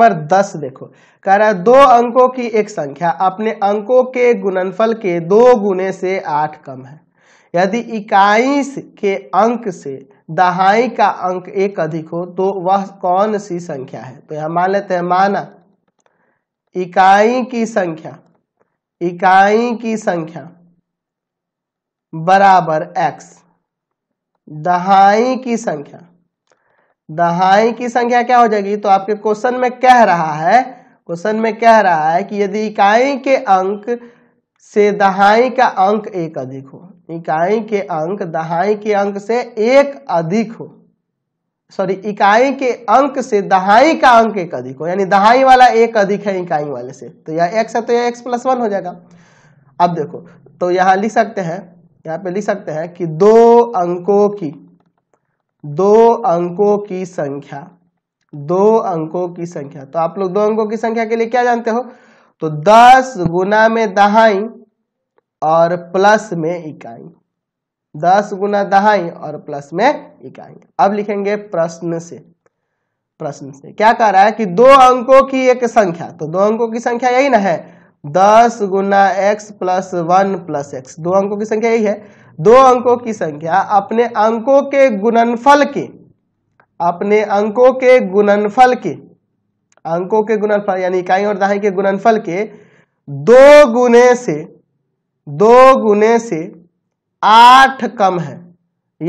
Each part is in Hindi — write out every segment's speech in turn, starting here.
नंबर दस देखो कह रहा है दो अंकों की एक संख्या अपने अंकों के गुणनफल के दो गुने से आठ कम है यदि इक्कीस के अंक से दहाई का अंक एक अधिक हो तो वह कौन सी संख्या है तो यह मान लेते हैं माना इकाई की संख्या इकाई की संख्या बराबर एक्स दहाई की संख्या दहाई की संख्या क्या हो जाएगी तो आपके क्वेश्चन में कह रहा है क्वेश्चन में कह रहा है कि यदि इकाई के अंक से दहाई का अंक एक अधिक हो इकाई के अंक दहाई के अंक से एक अधिक हो सॉरी इकाई के अंक से दहाई का अंक एक अधिक हो यानी दहाई वाला एक अधिक है इकाई वाले से तो यह एक्स है तो यह एक्स प्लस वन हो जाएगा अब देखो तो यहां लिख सकते हैं यहां पे लिख सकते हैं कि दो अंकों की दो अंकों की संख्या दो अंकों की संख्या तो आप लोग दो अंकों की संख्या के लिए क्या जानते हो तो दस गुना में दहाई और प्लस में इकाई दस गुना दहाई और प्लस में इकाई अब लिखेंगे प्रश्न से प्रश्न से क्या कह रहा है कि दो अंकों की एक संख्या तो दो अंकों की संख्या यही ना है दस गुना x plus one plus x दो अंकों की संख्या यही है दो अंकों की संख्या अपने अंकों के गुणनफल के अपने अंकों के गुणनफल के अंकों के गुणनफल यानी इकाई और दहाई के गुणनफल के दो गुने से दो गुने से आठ कम है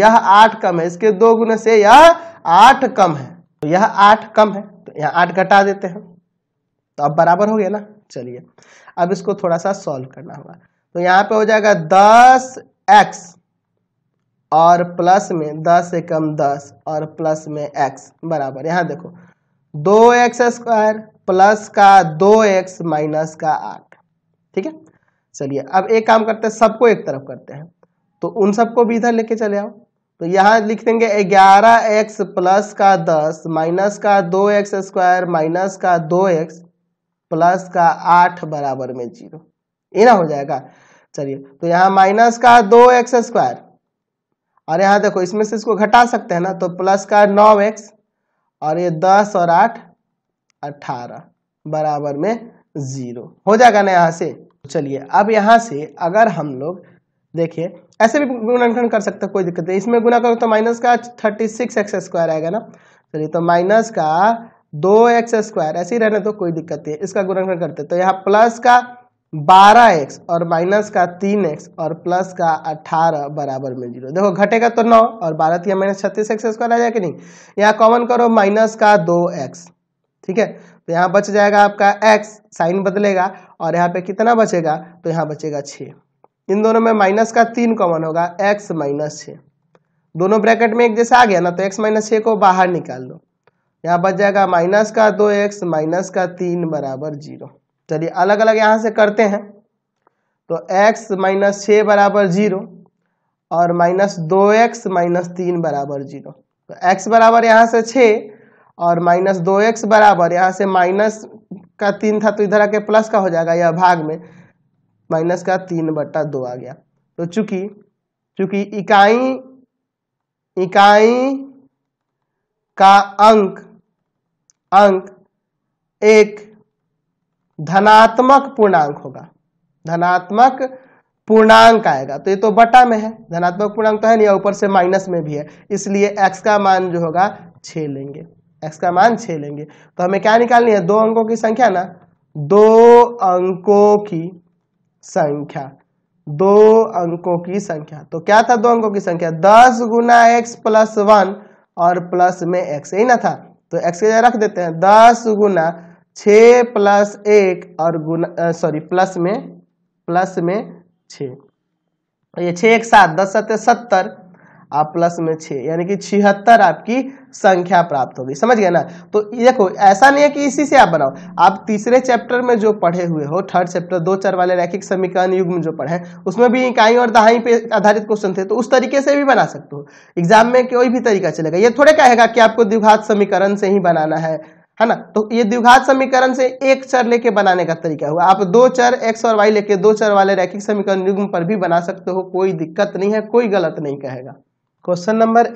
यह आठ कम है इसके दो गुने से यह आठ कम है तो यह आठ कम है तो यह आठ घटा देते हैं तो अब बराबर हो गया ना चलिए अब इसको थोड़ा सा सॉल्व करना होगा तो यहाँ पे हो जाएगा दस एक्स और प्लस में दस से कम दस और प्लस में एक्स बराबर यहाँ देखो दो एक्स स्क्वायर प्लस का दो एक्स माइनस का आठ ठीक है चलिए अब एक काम करते हैं सबको एक तरफ करते हैं तो उन सबको भी इधर लेके चले आओ तो यहाँ लिख देंगे ग्यारह एक्स प्लस का दस माइनस का दो एक्स स्क्वायर माइनस का दो एक्स प्लस का आठ बराबर में जीरो ये ना हो जाएगा चलिए तो यहाँ माइनस का दो एक्स स्क्वायर और यहाँ देखो इसमें से इसको घटा सकते हैं ना तो प्लस का नौ एक्स और ये दस और आठ अठारह बराबर में जीरो हो जाएगा ना यहाँ से चलिए अब यहाँ से अगर हम लोग देखिए ऐसे भी गुणनखंड कर सकते हैं कोई दिक्कत नहीं इसमें गुना करो तो माइनस का थर्टी सिक्स एक्स स्क्वायर आएगा ना चलिए तो माइनस का दो एक्स स्क्वायर ऐसे ही रहने तो कोई दिक्कत नहीं है इसका गुणनखंड करते तो यहाँ प्लस का बारह एक्स और माइनस का तीन एक्स और प्लस का अठारह बराबर में जीरो देखो घटेगा तो नौ और बारह तीन माइनस छत्तीस एक्स स्क्वायर आ जाएगा कि नहीं यहाँ कॉमन करो माइनस का दो एक्स ठीक है तो यहाँ बच जाएगा आपका एक्स साइन बदलेगा और यहाँ पे कितना बचेगा तो यहाँ बचेगा छ इन दोनों में माइनस का तीन कॉमन होगा एक्स माइनस छ दोनों ब्रैकेट में एक जैसा आ गया ना तो एक्स माइनस छ को बाहर निकाल दो यहाँ बच जाएगा माइनस का दो एक्स माइनस का तीन बराबर जीरो चलिए अलग अलग यहाँ से करते हैं तो x माइनस छः बराबर जीरो और माइनस दो एक्स माइनस तीन बराबर जीरो तो x बराबर यहाँ से छः और माइनस दो एक्स बराबर यहाँ से माइनस का तीन था तो इधर आके प्लस का हो जाएगा यह भाग में माइनस का तीन बट्टा दो आ गया तो चूंकि चूंकि इकाई इकाई का अंक अंक एक धनात्मक पूर्णांक होगा धनात्मक पूर्णांक आएगा तो ये तो बटा में है धनात्मक पूर्णांक तो है नहीं ऊपर से माइनस में भी है इसलिए एक्स का मान जो होगा छ लेंगे एक्स का मान छ लेंगे तो हमें क्या निकालनी है दो अंकों की संख्या ना दो अंकों की संख्या दो अंकों की संख्या तो क्या था दो अंकों की संख्या दस गुना एक्स प्लस वन और प्लस में एक्स यही ना था तो एक्स के जगह रख देते हैं दस गुना छ प्लस एक और गुना सॉरी प्लस में प्लस में छ ये छ एक सात दस सत्य सत्तर आप प्लस में छ यानी कि छिहत्तर आपकी संख्या प्राप्त होगी समझ गए ना तो देखो ऐसा नहीं है कि इसी से आप बनाओ आप तीसरे चैप्टर में जो पढ़े हुए हो थर्ड चैप्टर दो चार वाले रैखिक समीकरण युग में जो पढ़े उसमें भी इकाई और दहाई पे आधारित क्वेश्चन थे तो उस तरीके से भी बना सकते हो एग्जाम में कोई भी तरीका चलेगा ये थोड़े कहेगा कि आपको द्विघात समीकरण से ही बनाना है है ना तो ये द्विघात समीकरण से एक चर लेके बनाने का तरीका हुआ आप दो चर एक्स और वाई लेके दो चर वाले रैखिक समीकरण युग्म पर भी बना सकते हो कोई दिक्कत नहीं है कोई गलत नहीं कहेगा क्वेश्चन नंबर